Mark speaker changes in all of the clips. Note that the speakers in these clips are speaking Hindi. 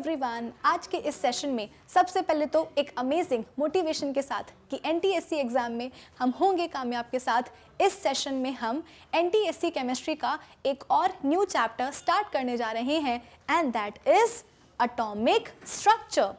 Speaker 1: एवरीवन आज के इस सेशन में सबसे पहले तो एक अमेजिंग मोटिवेशन के साथ कि एन एग्ज़ाम में हम होंगे कामयाब के साथ इस सेशन में हम एन केमिस्ट्री का एक और न्यू चैप्टर स्टार्ट करने जा रहे हैं and that is atomic structure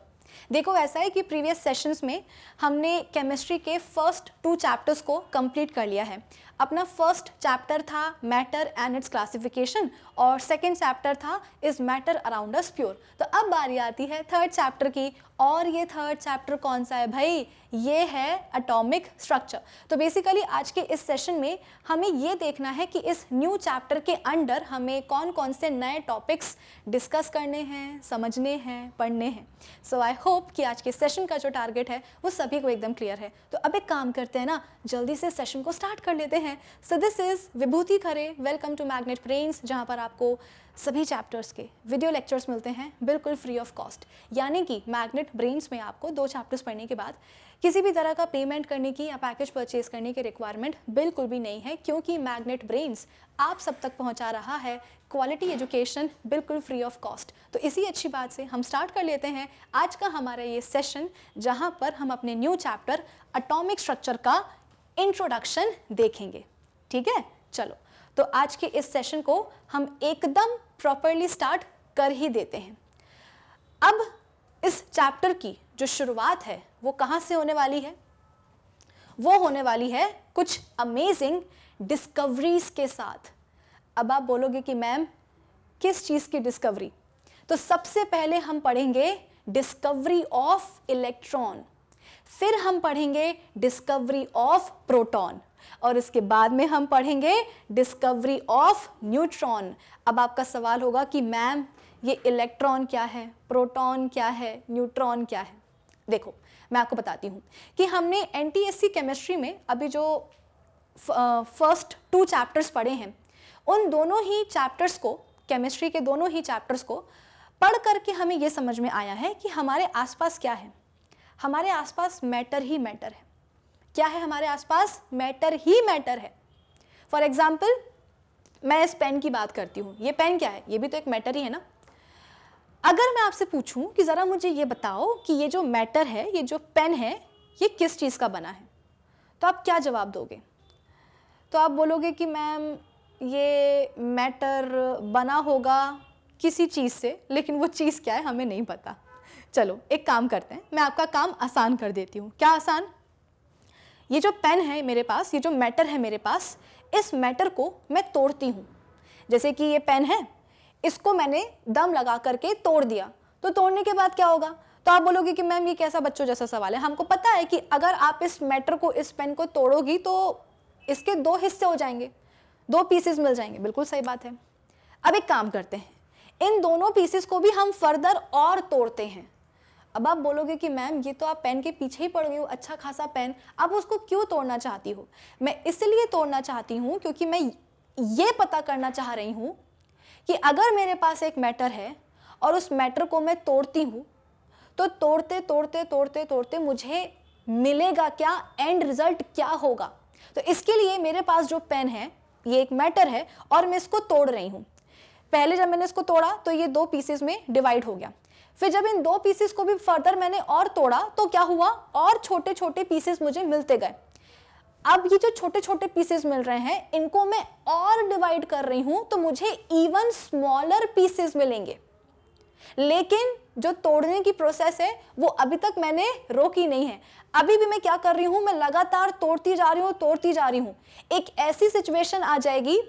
Speaker 1: देखो ऐसा है कि प्रीवियस सेशंस में हमने केमिस्ट्री के फर्स्ट टू चैप्टर्स को कंप्लीट कर लिया है अपना फर्स्ट चैप्टर था मैटर एंड इट्स क्लासिफिकेशन और सेकेंड चैप्टर था is matter around us pure तो अब बारी आती है थर्ड चैप्टर की और ये थर्ड चैप्टर कौन सा है भाई ये है अटोमिक स्ट्रक्चर तो बेसिकली आज के इस सेशन में हमें ये देखना है कि इस न्यू चैप्टर के अंडर हमें कौन कौन से नए टॉपिक्स डिस्कस करने हैं समझने हैं पढ़ने हैं सो आई होप कि आज के सेशन का जो टारगेट है वो सभी को एकदम क्लियर है तो अब एक काम करते हैं ना जल्दी से सेशन को स्टार्ट कर लेते हैं हैं so this is Vibhuti Khare welcome to Magnet Brains जहाँ पर आपको सभी चैप्टर्स के वीडियो लेक्चर्स मिलते हैं बिल्कुल फ्री ऑफ कॉस्ट यानी कि मैग्नेट ब्रेन्स में आपको दो चैप्टर्स पढ़ने के बाद किसी भी तरह का पेमेंट करने की या पैकेज परचेज करने की रिक्वायरमेंट बिल्कुल भी नहीं है क्योंकि मैग्नेट ब्रेन्स आप सब तक पहुंचा रहा है क्वालिटी एजुकेशन बिल्कुल फ्री ऑफ कॉस्ट तो इसी अच्छी बात से हम स्टार्ट कर लेते हैं आज का हमारा ये सेशन जहाँ पर हम अपने न्यू चैप्टर अटोमिक स्ट्रक्चर का इंट्रोडक्शन देखेंगे ठीक है चलो तो आज के इस सेशन को हम एकदम प्रॉपरली स्टार्ट कर ही देते हैं अब इस चैप्टर की जो शुरुआत है वो कहाँ से होने वाली है वो होने वाली है कुछ अमेजिंग डिस्कवरीज के साथ अब आप बोलोगे कि मैम किस चीज़ की डिस्कवरी तो सबसे पहले हम पढ़ेंगे डिस्कवरी ऑफ इलेक्ट्रॉन फिर हम पढ़ेंगे डिस्कवरी ऑफ प्रोटॉन और इसके बाद में हम पढ़ेंगे डिस्कवरी ऑफ न्यूट्रॉन अब आपका सवाल होगा कि मैम ये इलेक्ट्रॉन क्या है प्रोटॉन क्या है न्यूट्रॉन क्या है देखो मैं आपको बताती हूँ कि हमने एन केमिस्ट्री में अभी जो फर्स्ट टू चैप्टर्स पढ़े हैं उन दोनों ही चैप्टर्स को केमिस्ट्री के दोनों ही चैप्टर्स को पढ़ करके हमें ये समझ में आया है कि हमारे आसपास क्या है हमारे आसपास मैटर ही मैटर है क्या है हमारे आसपास मैटर ही मैटर है फॉर एग्जाम्पल मैं इस पेन की बात करती हूँ ये पेन क्या है ये भी तो एक मैटर ही है ना अगर मैं आपसे पूछूं कि ज़रा मुझे ये बताओ कि ये जो मैटर है ये जो पेन है ये किस चीज़ का बना है तो आप क्या जवाब दोगे तो आप बोलोगे कि मैम ये मैटर बना होगा किसी चीज़ से लेकिन वो चीज़ क्या है हमें नहीं पता चलो एक काम करते हैं मैं आपका काम आसान कर देती हूँ क्या आसान ये जो पेन है मेरे पास ये जो मैटर है मेरे पास इस मैटर को मैं तोड़ती हूँ जैसे कि ये पेन है इसको मैंने दम लगा करके तोड़ दिया तो तोड़ने के बाद क्या होगा तो आप बोलोगे कि मैम ये कैसा बच्चों जैसा सवाल है हमको पता है कि अगर आप इस मैटर को इस पेन को तोड़ोगी तो इसके दो हिस्से हो जाएंगे दो पीसेस मिल जाएंगे बिल्कुल सही बात है अब एक काम करते हैं इन दोनों पीसेस को भी हम फर्दर और तोड़ते हैं अब आप बोलोगे कि मैम ये तो आप पेन के पीछे ही पड़ गई हो अच्छा खासा पेन आप उसको क्यों तोड़ना चाहती हो मैं इसलिए तोड़ना चाहती हूँ क्योंकि मैं ये पता करना चाह रही हूँ कि अगर मेरे पास एक मैटर है और उस मैटर को मैं तोड़ती हूँ तो तोड़ते तोड़ते तोड़ते तोड़ते मुझे मिलेगा क्या एंड रिजल्ट क्या होगा तो इसके लिए मेरे पास जो पेन है ये एक मैटर है और मैं इसको तोड़ रही हूँ पहले जब मैंने इसको तोड़ा तो ये दो पीसेस में डिवाइड हो गया फिर जब इन दो पीसेस को भी फर्दर मैंने और तोड़ा तो क्या हुआ और छोटे छोटे पीसेस मुझे मिलते गए अब ये जो छोटे छोटे पीसेस मिल रहे हैं इनको मैं और डिवाइड कर रही हूं तो मुझे इवन स्मॉलर पीसेस मिलेंगे लेकिन जो तोड़ने की प्रोसेस है वो अभी तक मैंने रोकी नहीं है अभी भी मैं क्या कर रही हूँ मैं लगातार तोड़ती जा रही हूँ तोड़ती जा रही हूँ एक ऐसी सिचुएशन आ जाएगी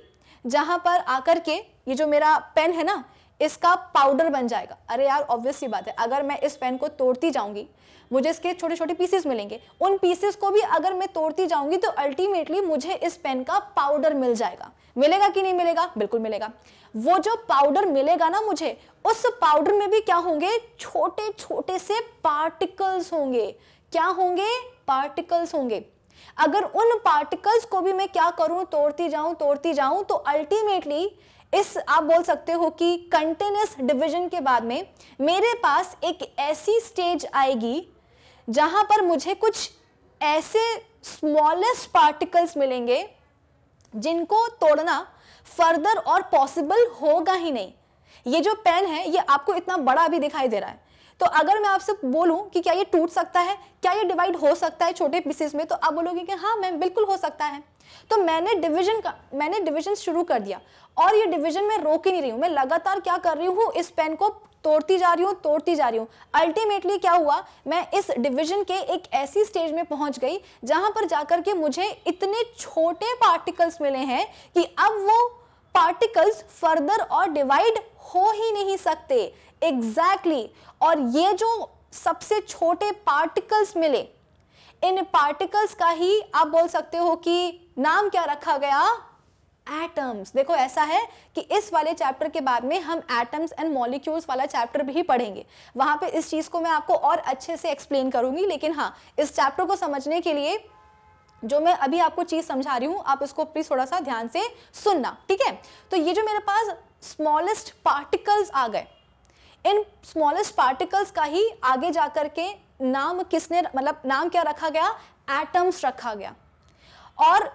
Speaker 1: जहां पर आकर के ये जो मेरा पेन है ना इसका पाउडर बन जाएगा अरे यार ऑब्वियस सी बात है अगर मैं इस पेन को तोड़ती जाऊंगी मुझे इसके छोटे छोटे पीसेस मिलेंगे उन पीसेस को भी अगर मैं तोड़ती जाऊंगी तो अल्टीमेटली मुझे इस पेन का पाउडर मिल जाएगा मिलेगा कि नहीं मिलेगा बिल्कुल मिलेगा वो जो पाउडर मिलेगा ना मुझे उस पाउडर में भी क्या होंगे छोटे छोटे से पार्टिकल्स होंगे क्या होंगे पार्टिकल्स होंगे अगर उन पार्टिकल्स को भी मैं क्या करूं तोड़ती जाऊं तोड़ती जाऊं तो अल्टीमेटली इस आप बोल सकते हो कि कंटिन्यूस डिवीजन के बाद में मेरे पास एक ऐसी स्टेज आएगी जहां पर मुझे कुछ ऐसे स्मॉलेस्ट पार्टिकल्स मिलेंगे जिनको तोड़ना फर्दर और पॉसिबल होगा ही नहीं ये जो पेन है ये आपको इतना बड़ा भी दिखाई दे रहा है तो अगर मैं आपसे बोलूं कि क्या ये टूट सकता है क्या ये डिवाइड हो सकता है छोटे पीसेस में तो आप बोलोगे कि हाँ मैम बिल्कुल हो सकता है तो मैंने डिवीजन का मैंने डिवीजन शुरू कर दिया और ये डिवीजन मैं रोक ही नहीं रही हूँ मैं लगातार क्या कर रही हूँ इस पेन को तोड़ती जा रही हूँ तोड़ती जा रही हूँ अल्टीमेटली क्या हुआ मैं इस डिवीजन के एक ऐसी स्टेज में पहुंच गई जहां पर जाकर के मुझे इतने छोटे पार्टिकल्स मिले हैं कि अब वो पार्टिकल्स फर्दर और डिवाइड हो ही नहीं सकते एग्जैक्टली exactly. और ये जो सबसे छोटे पार्टिकल्स मिले इन पार्टिकल्स का ही आप बोल सकते हो कि नाम क्या रखा गया एटम्स देखो ऐसा है कि इस वाले चैप्टर के बाद में हम एटम्स एंड मॉलिक्यूल्स वाला चैप्टर भी पढ़ेंगे वहां पे इस चीज को मैं आपको और अच्छे से एक्सप्लेन करूंगी लेकिन हाँ इस चैप्टर को समझने के लिए जो मैं अभी आपको चीज समझा रही हूं आप उसको प्लीज थोड़ा सा ध्यान से सुनना ठीक है तो ये जो मेरे पास स्मॉलेस्ट पार्टिकल्स आ गए इन स्मॉलेस्ट पार्टिकल्स का ही आगे जाकर के नाम किसने मतलब नाम क्या रखा गया एटम्स रखा गया और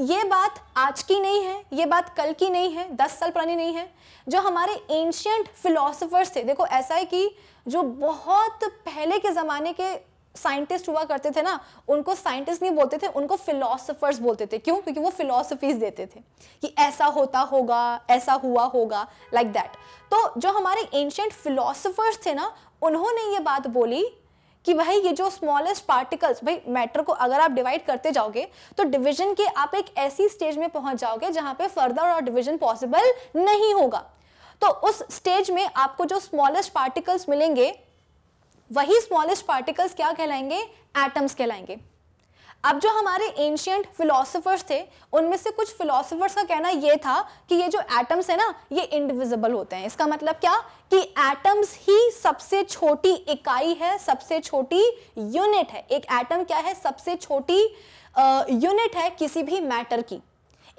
Speaker 1: ये बात आज की नहीं है ये बात कल की नहीं है दस साल पुरानी नहीं है जो हमारे एंशियंट फिलोसोफर्स थे देखो ऐसा है कि जो बहुत पहले के ज़माने के साइंटिस्ट हुआ करते थे ना उनको साइंटिस्ट नहीं बोलते थे उनको फिलोसोफर्स बोलते थे क्यों क्योंकि वो फिलोसफीज देते थे कि ऐसा होता होगा ऐसा हुआ होगा लाइक like दैट तो जो हमारे एंशियंट फिलोसोफर्स थे ना उन्होंने ये बात बोली कि भाई ये जो स्मॉलेस्ट पार्टिकल्स भाई मैटर को अगर आप डिवाइड करते जाओगे तो डिविजन के आप एक ऐसी स्टेज में पहुंच जाओगे जहां पे फर्दर और डिविजन पॉसिबल नहीं होगा तो उस स्टेज में आपको जो स्मॉलेस्ट पार्टिकल्स मिलेंगे वही स्मॉलेस्ट पार्टिकल्स क्या कहलाएंगे एटम्स कहलाएंगे अब जो हमारे एंशियंट फिलोसोफर्स थे उनमें से कुछ फिलोसोफर्स का कहना यह था कि ये जो एटम्स है ना ये इंडिविजिबल होते हैं इसका मतलब क्या कि एटम्स ही सबसे छोटी इकाई है सबसे छोटी यूनिट है एक एटम क्या है सबसे छोटी यूनिट है किसी भी मैटर की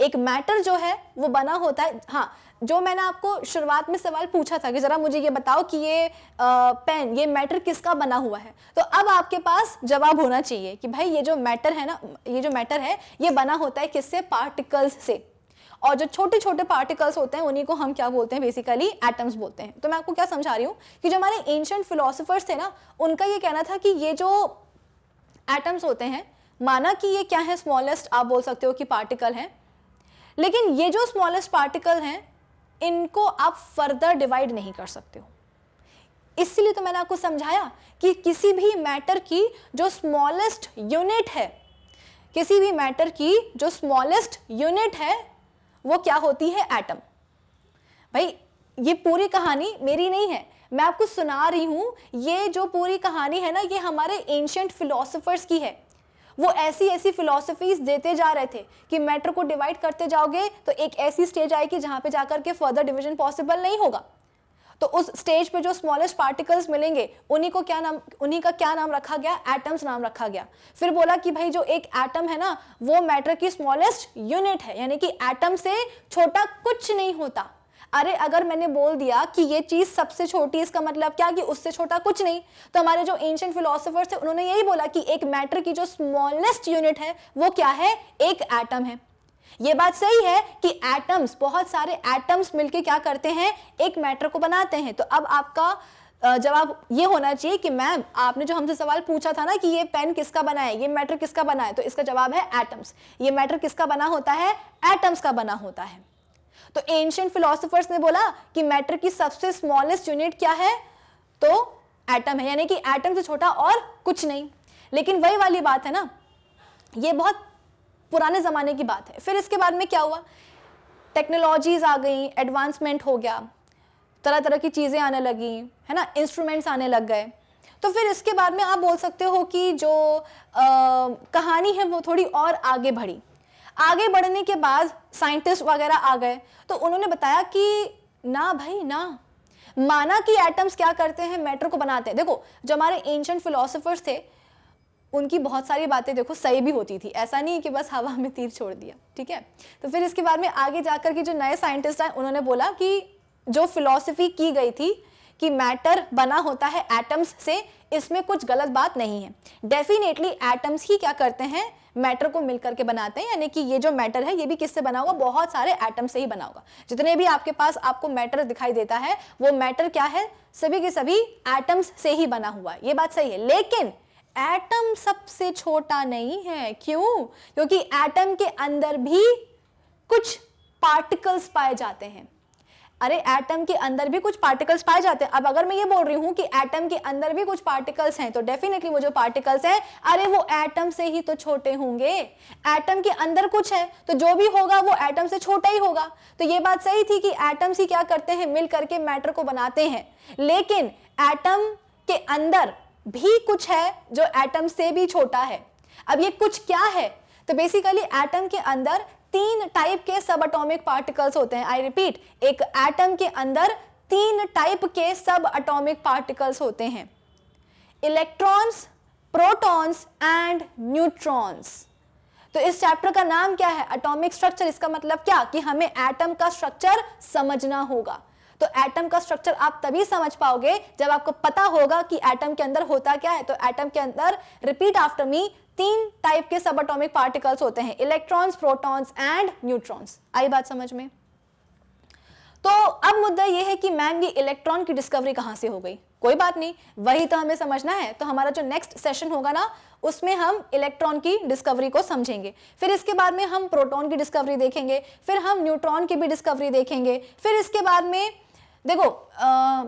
Speaker 1: एक मैटर जो है वो बना होता है हाँ जो मैंने आपको शुरुआत में सवाल पूछा था कि ज़रा मुझे ये बताओ कि ये आ, पेन ये मैटर किसका बना हुआ है तो अब आपके पास जवाब होना चाहिए कि भाई ये जो मैटर है ना ये जो मैटर है ये बना होता है किससे पार्टिकल्स से और जो छोटे छोटे पार्टिकल्स होते हैं उन्हीं को हम क्या बोलते हैं बेसिकली एटम्स बोलते हैं तो मैं आपको क्या समझा रही हूँ कि जो हमारे एंशंट फिलोसफर्स थे ना उनका ये कहना था कि ये जो एटम्स होते हैं माना कि ये क्या है स्मॉलेस्ट आप बोल सकते हो कि पार्टिकल है लेकिन ये जो स्मॉलेस्ट पार्टिकल हैं इनको आप फर्दर डिवाइड नहीं कर सकते हो इसलिए तो मैंने आपको समझाया कि किसी भी मैटर की जो स्मॉलेस्ट यूनिट है किसी भी मैटर की जो स्मॉलेस्ट यूनिट है वो क्या होती है एटम भाई ये पूरी कहानी मेरी नहीं है मैं आपको सुना रही हूं ये जो पूरी कहानी है ना ये हमारे एंशंट फिलोसफर्स की है वो ऐसी ऐसी फिलोसफीज देते जा रहे थे कि मैटर को डिवाइड करते जाओगे तो एक ऐसी स्टेज आएगी जहां पे जाकर के फर्दर डिविजन पॉसिबल नहीं होगा तो उस स्टेज पे जो स्मॉलेस्ट पार्टिकल्स मिलेंगे उन्हीं को क्या नाम उन्हीं का क्या नाम रखा गया एटम्स नाम रखा गया फिर बोला कि भाई जो एक एटम है ना वो मैटर की स्मॉलेस्ट यूनिट है यानी कि एटम से छोटा कुछ नहीं होता अरे अगर मैंने बोल दिया कि ये चीज़ सबसे छोटी इसका मतलब क्या कि उससे छोटा कुछ नहीं तो हमारे जो एंशियंट फिलोसोफर्स थे उन्होंने यही बोला कि एक मैटर की जो स्मॉलेस्ट यूनिट है वो क्या है एक एटम है ये बात सही है कि एटम्स बहुत सारे एटम्स मिलके क्या करते हैं एक मैटर को बनाते हैं तो अब आपका जवाब ये होना चाहिए कि मैम आपने जो हमसे सवाल पूछा था ना कि ये पेन किसका बना है ये मैटर किसका बना है तो इसका जवाब है एटम्स ये मैटर किसका बना होता है एटम्स का बना होता है तो एंशियंट फिलोसफर्स ने बोला कि मैटर की सबसे स्मॉलेस्ट यूनिट क्या है तो एटम है यानी कि एटम से छोटा और कुछ नहीं लेकिन वही वाली बात है ना ये बहुत पुराने ज़माने की बात है फिर इसके बाद में क्या हुआ टेक्नोलॉजीज़ आ गई एडवांसमेंट हो गया तरह तरह की चीज़ें आने लगी है ना इंस्ट्रूमेंट्स आने लग गए तो फिर इसके बाद में आप बोल सकते हो कि जो आ, कहानी है वो थोड़ी और आगे बढ़ी आगे बढ़ने के बाद साइंटिस्ट वगैरह आ गए तो उन्होंने बताया कि ना भाई ना माना कि एटम्स क्या करते हैं मैटर को बनाते हैं देखो जो हमारे एंशंट फिलोसोफर्स थे उनकी बहुत सारी बातें देखो सही भी होती थी ऐसा नहीं कि बस हवा में तीर छोड़ दिया ठीक है तो फिर इसके बाद में आगे जाकर के जो नए साइंटिस्ट आए उन्होंने बोला कि जो फिलॉसफी की गई थी कि मैटर बना होता है एटम्स से इसमें कुछ गलत बात नहीं है डेफिनेटली एटम्स ही क्या करते हैं मैटर को मिलकर के बनाते हैं यानी कि ये जो मैटर है ये भी किससे बना हुआ बहुत सारे एटम से ही बना होगा जितने भी आपके पास आपको मैटर दिखाई देता है वो मैटर क्या है सभी के सभी एटम्स से ही बना हुआ है ये बात सही है लेकिन एटम सबसे छोटा नहीं है क्यों क्योंकि एटम के अंदर भी कुछ पार्टिकल्स पाए जाते हैं अरे एटम के अंदर भी कुछ पार्टिकल्स पाए जाते हैं अब अगर मैं ये बोल रही हूँ कि एटम के अंदर भी कुछ पार्टिकल्स हैं तो डेफिनेटली वो जो पार्टिकल्स हैं अरे वो एटम से ही तो छोटे होंगे एटम के अंदर कुछ है तो जो भी होगा वो एटम से छोटा ही होगा तो ये बात सही थी कि एटम्स ही क्या करते हैं मिल करके मैटर को बनाते हैं लेकिन एटम के अंदर भी कुछ है जो एटम से भी छोटा है अब ये कुछ क्या है तो बेसिकली एटम के अंदर तीन टाइप के सब अटोमिक पार्टिकल्स होते हैं आई रिपीट एक एटम के अंदर तीन टाइप के सब अटोमिक पार्टिकल्स होते हैं इलेक्ट्रॉन्स प्रोटॉन्स एंड न्यूट्रॉन्स तो इस चैप्टर का नाम क्या है अटोमिक स्ट्रक्चर इसका मतलब क्या कि हमें एटम का स्ट्रक्चर समझना होगा तो एटम का स्ट्रक्चर आप तभी समझ पाओगे जब आपको पता होगा कि एटम के अंदर होता क्या है तो एटम के अंदर रिपीट आफ्टर मी तीन टाइप के सब अटोमिक पार्टिकल्स होते हैं इलेक्ट्रॉन्स प्रोटॉन्स एंड न्यूट्रॉन्स आई बात समझ में तो अब मुद्दा यह है कि मैम ये इलेक्ट्रॉन की डिस्कवरी कहां से हो गई कोई बात नहीं वही तो हमें समझना है तो हमारा जो नेक्स्ट सेशन होगा ना उसमें हम इलेक्ट्रॉन की डिस्कवरी को समझेंगे फिर इसके बाद में हम प्रोटॉन की डिस्कवरी देखेंगे फिर हम न्यूट्रॉन की भी डिस्कवरी देखेंगे फिर इसके बाद में देखो आ,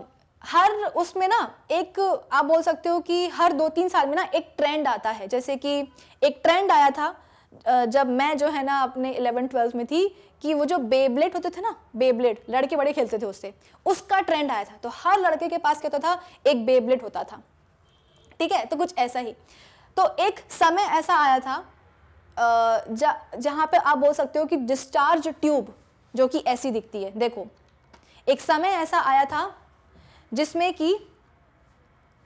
Speaker 1: हर उसमें ना एक आप बोल सकते हो कि हर दो तीन साल में ना एक ट्रेंड आता है जैसे कि एक ट्रेंड आया था जब मैं जो है ना अपने इलेवन ट्वेल्थ में थी कि वो जो बेबलेट होते थे ना बेबलेट लड़के बड़े खेलते थे उससे उसका ट्रेंड आया था तो हर लड़के के पास क्या होता था एक बेबलेट होता था ठीक है तो कुछ ऐसा ही तो एक समय ऐसा आया था जहाँ पे आप बोल सकते हो कि डिस्चार्ज ट्यूब जो कि ऐसी दिखती है देखो एक समय ऐसा आया था जिसमें कि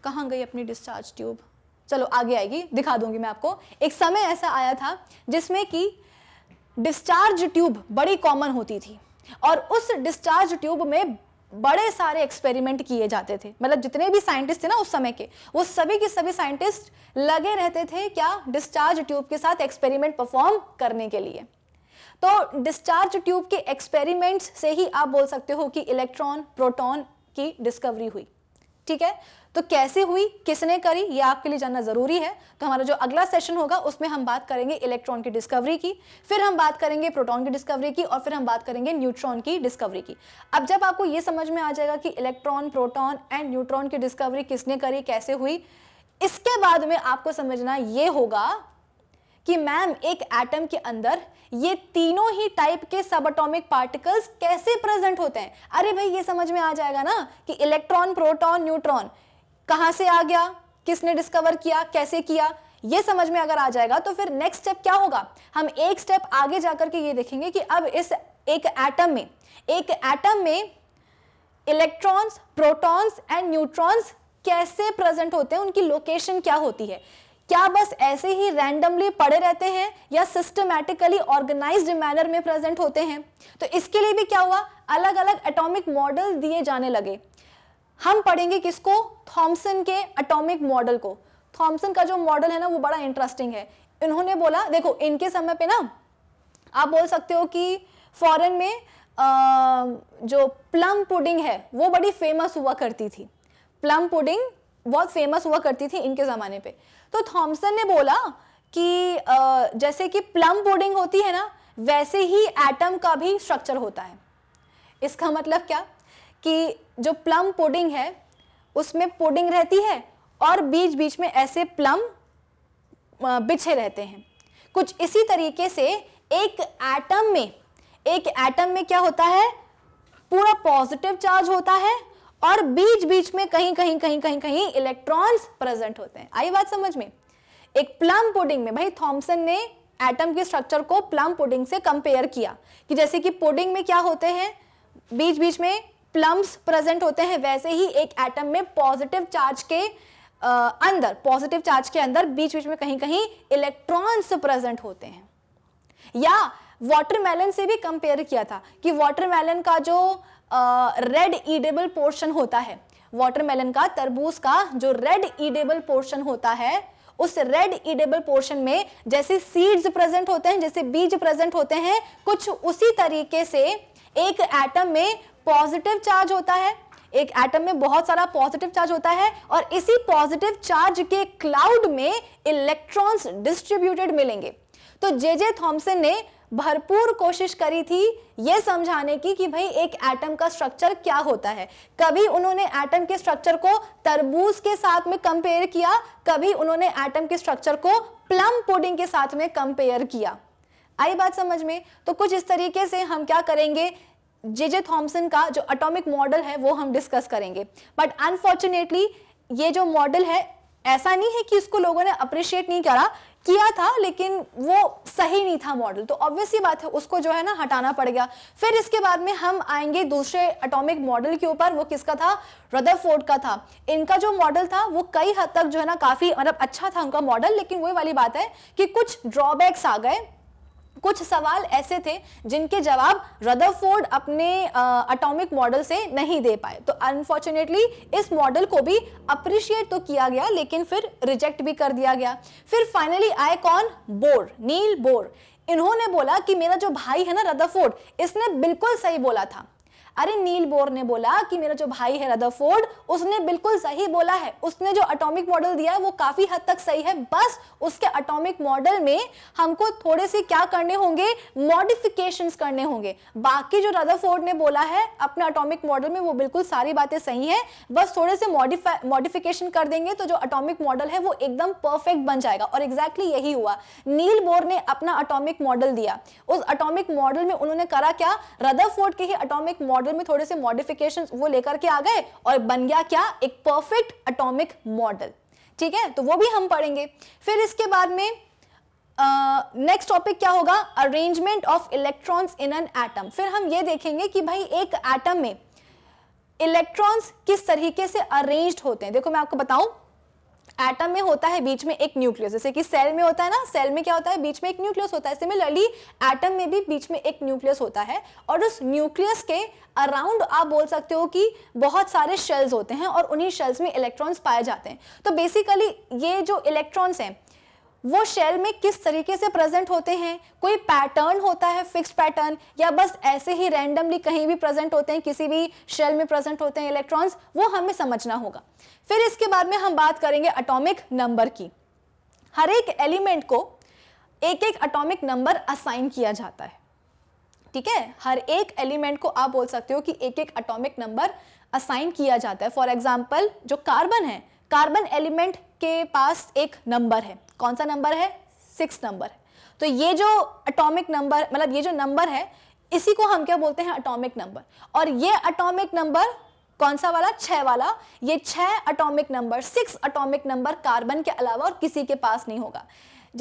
Speaker 1: कहाँ गई अपनी डिस्चार्ज ट्यूब चलो आगे आएगी दिखा दूंगी मैं आपको एक समय ऐसा आया था जिसमें कि डिस्चार्ज ट्यूब बड़ी कॉमन होती थी और उस डिस्चार्ज ट्यूब में बड़े सारे एक्सपेरिमेंट किए जाते थे मतलब जितने भी साइंटिस्ट थे ना उस समय के वो सभी के सभी साइंटिस्ट लगे रहते थे क्या डिस्चार्ज ट्यूब के साथ एक्सपेरिमेंट परफॉर्म करने के लिए तो डिस्चार्ज ट्यूब के एक्सपेरिमेंट्स से ही आप बोल सकते हो कि इलेक्ट्रॉन प्रोटॉन की डिस्कवरी हुई ठीक है तो कैसे हुई किसने करी ये आपके लिए जानना ज़रूरी है तो हमारा जो अगला सेशन होगा उसमें हम बात करेंगे इलेक्ट्रॉन की डिस्कवरी की फिर हम बात करेंगे प्रोटॉन की डिस्कवरी की और फिर हम बात करेंगे न्यूट्रॉन की डिस्कवरी की अब जब आपको ये समझ में आ जाएगा कि इलेक्ट्रॉन प्रोटॉन एंड न्यूट्रॉन की डिस्कवरी किसने करी कैसे हुई इसके बाद में आपको समझना ये होगा कि मैम एक एटम के अंदर ये तीनों ही टाइप के सब अटोमिक पार्टिकल्स कैसे प्रेजेंट होते हैं अरे भाई ये समझ में आ जाएगा ना कि इलेक्ट्रॉन प्रोटॉन न्यूट्रॉन कहां से आ गया किसने डिस्कवर किया कैसे किया ये समझ में अगर आ जाएगा तो फिर नेक्स्ट स्टेप क्या होगा हम एक स्टेप आगे जाकर के ये देखेंगे कि अब इस एक एटम में एक एटम में इलेक्ट्रॉन्स प्रोटॉन्स एंड न्यूट्रॉन्स कैसे प्रेजेंट होते हैं उनकी लोकेशन क्या होती है क्या बस ऐसे ही रैंडमली पड़े रहते हैं या सिस्टमैटिकली ऑर्गेनाइज्ड मैनर में प्रेजेंट होते हैं तो इसके लिए भी क्या हुआ अलग अलग एटॉमिक मॉडल दिए जाने लगे हम पढ़ेंगे किसको थॉमसन के एटॉमिक मॉडल को थॉमसन का जो मॉडल है ना वो बड़ा इंटरेस्टिंग है इन्होंने बोला देखो इनके समय पे ना आप बोल सकते हो कि फॉरेन में आ, जो प्लम पुडिंग है वो बड़ी फेमस हुआ करती थी प्लम पुडिंग बहुत फेमस हुआ करती थी इनके ज़माने पे तो थॉम्सन ने बोला कि जैसे कि प्लम पुडिंग होती है ना वैसे ही एटम का भी स्ट्रक्चर होता है इसका मतलब क्या कि जो प्लम पुडिंग है उसमें पुडिंग रहती है और बीच बीच में ऐसे प्लम बिछे रहते हैं कुछ इसी तरीके से एक एटम में एक एटम में क्या होता है पूरा पॉजिटिव चार्ज होता है और बीच बीच में कहीं कहीं कहीं कहीं कहीं इलेक्ट्रॉन्स प्रेजेंट होते हैं आई बात समझ में एक प्लम पुडिंग में भाई थॉमसन ने एटम के स्ट्रक्चर को प्लम पुडिंग से कंपेयर किया कि जैसे कि पुडिंग में क्या होते हैं बीच बीच में प्लम्स प्रेजेंट होते हैं वैसे ही एक एटम में पॉजिटिव चार्ज के आ, अंदर पॉजिटिव चार्ज के अंदर बीच बीच में कहीं कहीं इलेक्ट्रॉन्स प्रेजेंट होते हैं या वाटरमेलन से भी कंपेयर किया था कि वाटरमेलन का जो रेड ईडेबल पोर्शन होता है वाटरमेलन का तरबूज का जो रेड ईडेबल पोर्शन होता है उस रेड ईडेबल पोर्शन में जैसे सीड्स प्रेजेंट होते हैं जैसे बीज प्रेजेंट होते हैं कुछ उसी तरीके से एक एटम में पॉजिटिव चार्ज होता है एक एटम में बहुत सारा पॉजिटिव चार्ज होता है और इसी पॉजिटिव चार्ज के क्लाउड में इलेक्ट्रॉन्स डिस्ट्रीब्यूटेड मिलेंगे तो जे जे थॉम्सन ने भरपूर कोशिश करी थी ये समझाने की कि भाई एक एटम का स्ट्रक्चर क्या होता है कभी उन्होंने एटम के स्ट्रक्चर को तरबूज के साथ में कंपेयर किया कभी उन्होंने एटम के स्ट्रक्चर को प्लम पुडिंग के साथ में कंपेयर किया आई बात समझ में तो कुछ इस तरीके से हम क्या करेंगे जे जे थॉम्सन का जो अटोमिक मॉडल है वो हम डिस्कस करेंगे बट अनफॉर्चुनेटली ये जो मॉडल है ऐसा नहीं है कि इसको लोगों ने अप्रिशिएट नहीं करा किया था लेकिन वो सही नहीं था मॉडल तो ऑब्वियसली बात है उसको जो है ना हटाना पड़ गया फिर इसके बाद में हम आएंगे दूसरे अटोमिक मॉडल के ऊपर वो किसका था रदरफोर्ड का था इनका जो मॉडल था वो कई हद तक जो है ना काफ़ी मतलब अच्छा था उनका मॉडल लेकिन वही वाली बात है कि कुछ ड्रॉबैक्स आ गए कुछ सवाल ऐसे थे जिनके जवाब रदरफोर्ड अपने अटोमिक मॉडल से नहीं दे पाए तो अनफॉर्चुनेटली इस मॉडल को भी अप्रिशिएट तो किया गया लेकिन फिर रिजेक्ट भी कर दिया गया फिर फाइनली आए कौन बोर नील बोर इन्होंने बोला कि मेरा जो भाई है ना रदरफोर्ड इसने बिल्कुल सही बोला था अरे नील बोर ने बोला कि मेरा जो भाई है रदरफोर्ड उसने बिल्कुल सही बोला है उसने जो अटोमिक मॉडल दिया है वो काफी हद तक सही है बस उसके अटोमिक मॉडल में हमको थोड़े से क्या करने होंगे मॉडिफिकेशन करने होंगे बाकी जो रदरफोर्ड ने बोला है अपने अटोमिक मॉडल में वो बिल्कुल सारी बातें सही है बस थोड़े से मॉडिफिकेशन कर देंगे तो जो अटोमिक मॉडल है वो एकदम परफेक्ट बन जाएगा और एग्जैक्टली exactly यही हुआ नील बोर ने अपना अटोमिक मॉडल दिया उस अटोमिक मॉडल में उन्होंने करा क्या रदरफोर्ड के ही अटोमिक मॉडल मॉडल में थोड़े से मॉडिफिकेशन वो लेकर के आ गए और बन गया क्या एक परफेक्ट अटोमिक मॉडल ठीक है तो वो भी हम पढ़ेंगे फिर इसके बाद में नेक्स्ट uh, टॉपिक क्या होगा arrangement of electrons in an atom फिर हम ये देखेंगे कि भाई एक एटम में इलेक्ट्रॉन्स किस तरीके से अरेंज्ड होते हैं देखो मैं आपको बताऊं एटम में होता है बीच में एक न्यूक्लियस जैसे कि सेल में होता है ना सेल में क्या होता है बीच में एक न्यूक्लियस होता है सिमिलरली एटम में भी बीच में एक न्यूक्लियस होता है और उस न्यूक्लियस के अराउंड आप बोल सकते हो कि बहुत सारे शेल्स होते हैं और उन्हीं शेल्स में इलेक्ट्रॉन्स पाए जाते हैं तो बेसिकली ये जो इलेक्ट्रॉन्स हैं वो शेल में किस तरीके से प्रेजेंट होते हैं कोई पैटर्न होता है फिक्स्ड पैटर्न या बस ऐसे ही रैंडमली कहीं भी प्रेजेंट होते हैं किसी भी शेल में प्रेजेंट होते हैं इलेक्ट्रॉन्स वो हमें समझना होगा फिर इसके बाद में हम बात करेंगे अटोमिक नंबर की हर एक एलिमेंट को एक एक अटोमिक नंबर असाइन किया जाता है ठीक है हर एक एलिमेंट को आप बोल सकते हो कि एक एक अटोमिक नंबर असाइन किया जाता है फॉर एग्जाम्पल जो कार्बन है कार्बन एलिमेंट के पास एक नंबर है कौन सा नंबर है सिक्स नंबर तो ये जो अटोमिक नंबर मतलब ये जो नंबर है इसी को हम क्या बोलते हैं अटोमिक नंबर और ये अटोमिक नंबर कौन सा वाला छह वाला ये छह atomic number six atomic number carbon के अलावा और किसी के पास नहीं होगा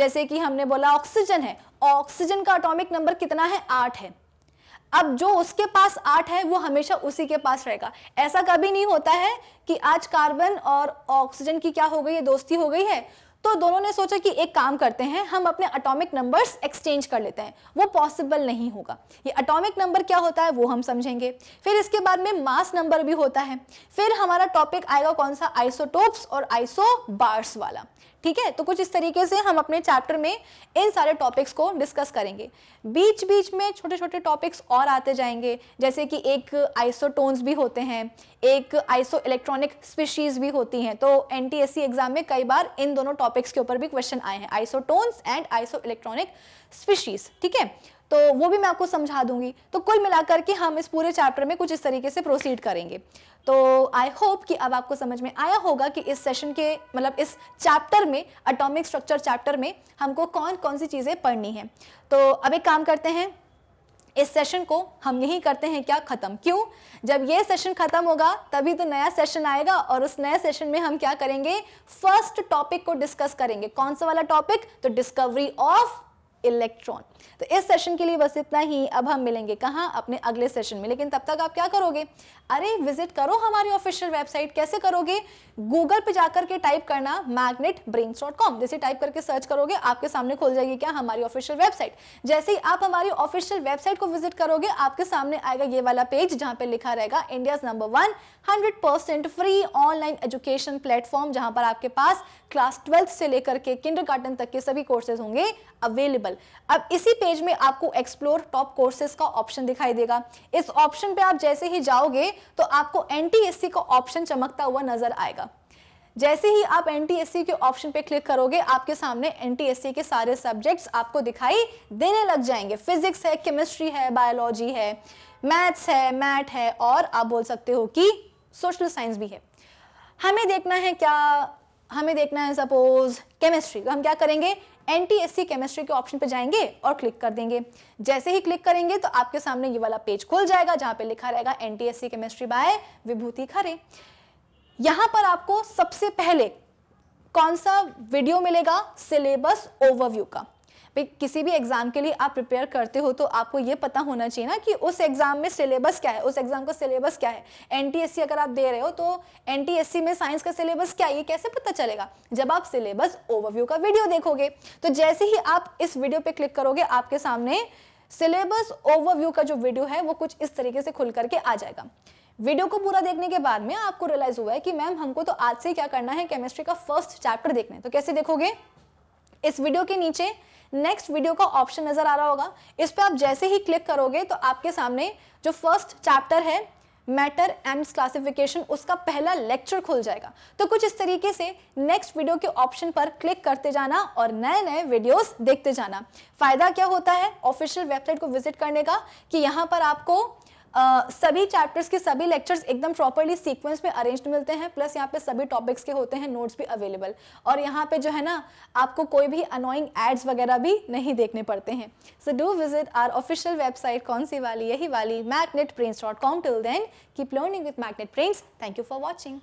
Speaker 1: जैसे कि हमने बोला ऑक्सीजन है ऑक्सीजन का अटोमिक नंबर कितना है आठ है अब जो उसके पास आठ है वो हमेशा उसी के पास रहेगा ऐसा कभी नहीं होता है कि आज कार्बन और ऑक्सीजन की क्या हो गई है दोस्ती हो गई है तो दोनों ने सोचा कि एक काम करते हैं हम अपने अटोमिक नंबर्स एक्सचेंज कर लेते हैं वो पॉसिबल नहीं होगा ये अटोमिक नंबर क्या होता है वो हम समझेंगे फिर इसके बाद में मास नंबर भी होता है फिर हमारा टॉपिक आएगा कौन सा आइसोटोप्स और आइसो बार्स वाला ठीक है तो कुछ इस तरीके से हम अपने चैप्टर में इन सारे टॉपिक्स को डिस्कस करेंगे बीच बीच में छोटे छोटे टॉपिक्स और आते जाएंगे जैसे कि एक आइसोटोन्स भी होते हैं एक आइसो इलेक्ट्रॉनिक स्पीशीज भी होती हैं तो एन एग्जाम में कई बार इन दोनों टॉपिक्स के ऊपर भी क्वेश्चन आए हैं isotones and isoelectronic species ठीक है तो वो भी मैं आपको समझा दूंगी तो कुल मिलाकर के हम इस पूरे चैप्टर में कुछ इस तरीके से प्रोसीड करेंगे तो आई होप कि अब आपको समझ में आया होगा कि इस सेशन के मतलब इस चैप्टर में अटोमिक स्ट्रक्चर चैप्टर में हमको कौन कौन सी चीज़ें पढ़नी है तो अब एक काम करते हैं इस सेशन को हम यही करते हैं क्या खत्म क्यों जब ये सेशन खत्म होगा तभी तो नया सेशन आएगा और उस नए सेशन में हम क्या करेंगे फर्स्ट टॉपिक को डिस्कस करेंगे कौन सा वाला टॉपिक तो डिस्कवरी ऑफ इलेक्ट्रॉन तो इस सेशन के लिए बस इतना ही अब हम मिलेंगे कहाँ अपने अगले सेशन में लेकिन तब तक आप क्या करोगे अरे विजिट करो हमारी ऑफिशियल वेबसाइट कैसे करोगे गूगल पे जाकर के टाइप करना मैग्नेट ब्रेन जैसे टाइप करके सर्च करोगे आपके सामने खुल जाएगी क्या हमारी ऑफिशियल वेबसाइट जैसे ही आप हमारी ऑफिशियल वेबसाइट को विजिट करोगे आपके सामने आएगा ये वाला पेज जहाँ पे लिखा रहेगा India number one hundred free online education platform जहां पर आपके पास क्लास ट्वेल्थ से लेकर के किंडर तक के सभी कोर्सेज होंगे अवेलेबल एग्जाम्पल अब इसी पेज में आपको एक्सप्लोर टॉप कोर्सेज का ऑप्शन दिखाई देगा इस ऑप्शन पे आप जैसे ही जाओगे तो आपको एनटीएससी का ऑप्शन चमकता हुआ नजर आएगा जैसे ही आप एन के ऑप्शन पे क्लिक करोगे आपके सामने एन के सारे सब्जेक्ट्स आपको दिखाई देने लग जाएंगे फिजिक्स है केमिस्ट्री है बायोलॉजी है मैथ्स है मैट है और आप बोल सकते हो कि सोशल साइंस भी है हमें देखना है क्या हमें देखना है सपोज केमिस्ट्री तो हम क्या करेंगे एन सी केमिस्ट्री के ऑप्शन पे जाएंगे और क्लिक कर देंगे जैसे ही क्लिक करेंगे तो आपके सामने ये वाला पेज खुल जाएगा जहां पे लिखा रहेगा NTSC chemistry by Vibhuti Khare यहां पर आपको सबसे पहले कौन सा वीडियो मिलेगा सिलेबस ओवरव्यू का किसी भी एग्ज़ाम के लिए आप प्रिपेयर करते हो तो आपको ये पता होना चाहिए ना कि उस एग्ज़ाम में सिलेबस क्या है उस एग्ज़ाम का सिलेबस क्या है एन अगर आप दे रहे हो तो एन में साइंस का सिलेबस क्या है ये कैसे पता चलेगा जब आप सिलेबस ओवरव्यू का वीडियो देखोगे तो जैसे ही आप इस वीडियो पर क्लिक करोगे आपके सामने सिलेबस ओवरव्यू का जो वीडियो है वो कुछ इस तरीके से खुल करके आ जाएगा वीडियो को पूरा देखने के बाद में आपको रियलाइज हुआ है कि मैम हमको तो आज से क्या करना है केमिस्ट्री का फर्स्ट चैप्टर देखना है तो कैसे देखोगे इस वीडियो के नीचे नेक्स्ट वीडियो का ऑप्शन नज़र आ रहा होगा इस पर आप जैसे ही क्लिक करोगे तो आपके सामने जो फर्स्ट चैप्टर है मैटर एंड क्लासिफिकेशन उसका पहला लेक्चर खुल जाएगा तो कुछ इस तरीके से नेक्स्ट वीडियो के ऑप्शन पर क्लिक करते जाना और नए नए वीडियोस देखते जाना फ़ायदा क्या होता है ऑफिशियल वेबसाइट को विजिट करने का कि यहां पर आपको सभी चैप्टर्स के सभी लेक्चर्स एकदम प्रॉपरली सीक्वेंस में अरेंज मिलते हैं प्लस यहाँ पे सभी टॉपिक्स के होते हैं नोट्स भी अवेलेबल और यहाँ पे जो है ना आपको कोई भी अनोइंग एड्स वगैरह भी नहीं देखने पड़ते हैं so do visit our official website कौन सी वाली यही वाली Magnet Brains dot com till then keep learning with Magnet Brains thank you for watching